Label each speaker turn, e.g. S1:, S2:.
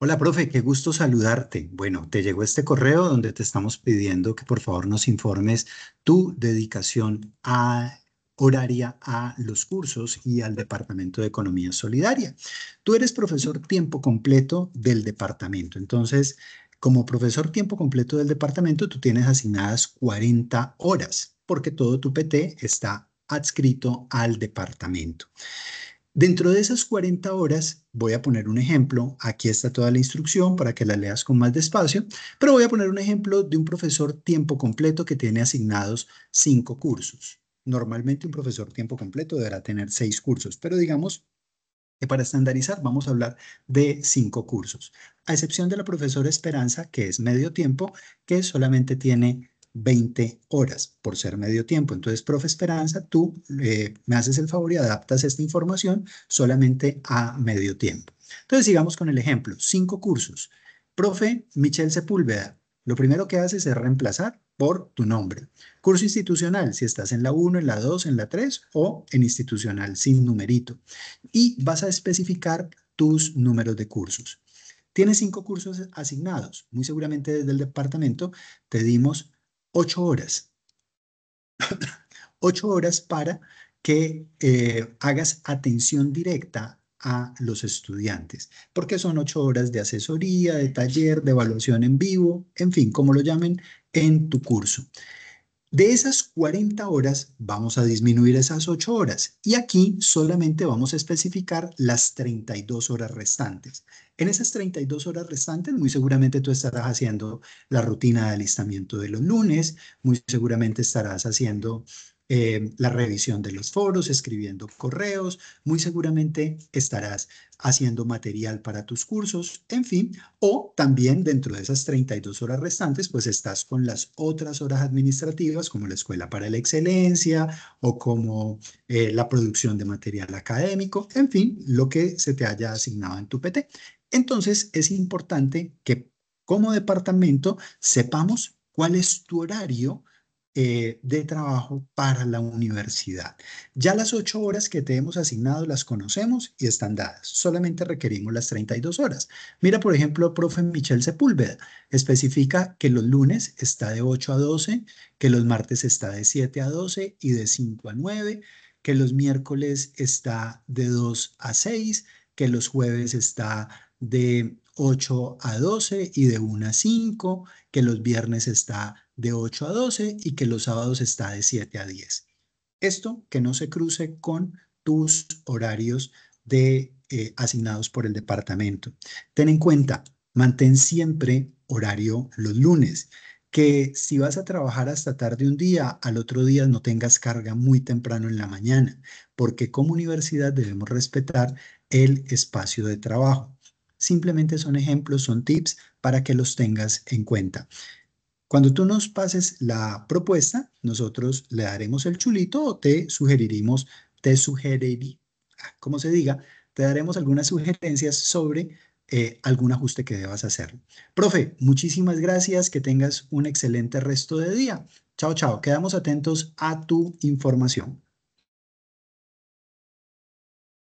S1: Hola, profe, qué gusto saludarte. Bueno, te llegó este correo donde te estamos pidiendo que por favor nos informes tu dedicación a horaria a los cursos y al Departamento de Economía Solidaria. Tú eres profesor tiempo completo del departamento, entonces como profesor tiempo completo del departamento tú tienes asignadas 40 horas porque todo tu PT está adscrito al departamento. Dentro de esas 40 horas, voy a poner un ejemplo, aquí está toda la instrucción para que la leas con más despacio, pero voy a poner un ejemplo de un profesor tiempo completo que tiene asignados cinco cursos. Normalmente un profesor tiempo completo deberá tener seis cursos, pero digamos que para estandarizar vamos a hablar de cinco cursos, a excepción de la profesora Esperanza, que es medio tiempo, que solamente tiene 20 horas por ser medio tiempo. Entonces, profe Esperanza, tú eh, me haces el favor y adaptas esta información solamente a medio tiempo. Entonces, sigamos con el ejemplo. Cinco cursos. Profe Michelle Sepúlveda, lo primero que haces es reemplazar por tu nombre. Curso institucional, si estás en la 1, en la 2, en la 3 o en institucional sin numerito. Y vas a especificar tus números de cursos. Tienes cinco cursos asignados. Muy seguramente desde el departamento te dimos ocho horas. ocho horas para que eh, hagas atención directa a los estudiantes, porque son ocho horas de asesoría, de taller, de evaluación en vivo, en fin, como lo llamen en tu curso. De esas 40 horas vamos a disminuir esas 8 horas y aquí solamente vamos a especificar las 32 horas restantes. En esas 32 horas restantes muy seguramente tú estarás haciendo la rutina de alistamiento de los lunes, muy seguramente estarás haciendo eh, la revisión de los foros, escribiendo correos, muy seguramente estarás haciendo material para tus cursos, en fin, o también dentro de esas 32 horas restantes, pues estás con las otras horas administrativas como la Escuela para la Excelencia o como eh, la producción de material académico, en fin, lo que se te haya asignado en tu PT. Entonces, es importante que como departamento sepamos cuál es tu horario eh, de trabajo para la universidad. Ya las ocho horas que te hemos asignado las conocemos y están dadas. Solamente requerimos las 32 horas. Mira, por ejemplo, profe Michel Sepúlveda especifica que los lunes está de 8 a 12, que los martes está de 7 a 12 y de 5 a 9, que los miércoles está de 2 a 6, que los jueves está de 8 a 12 y de 1 a 5, que los viernes está de de 8 a 12 y que los sábados está de 7 a 10. Esto que no se cruce con tus horarios de, eh, asignados por el departamento. Ten en cuenta, mantén siempre horario los lunes que si vas a trabajar hasta tarde un día, al otro día no tengas carga muy temprano en la mañana, porque como universidad debemos respetar el espacio de trabajo. Simplemente son ejemplos, son tips para que los tengas en cuenta. Cuando tú nos pases la propuesta, nosotros le daremos el chulito o te sugeriremos, te sugeriré, ah, como se diga, te daremos algunas sugerencias sobre eh, algún ajuste que debas hacer. Profe, muchísimas gracias, que tengas un excelente resto de día. Chao, chao, quedamos atentos a tu información.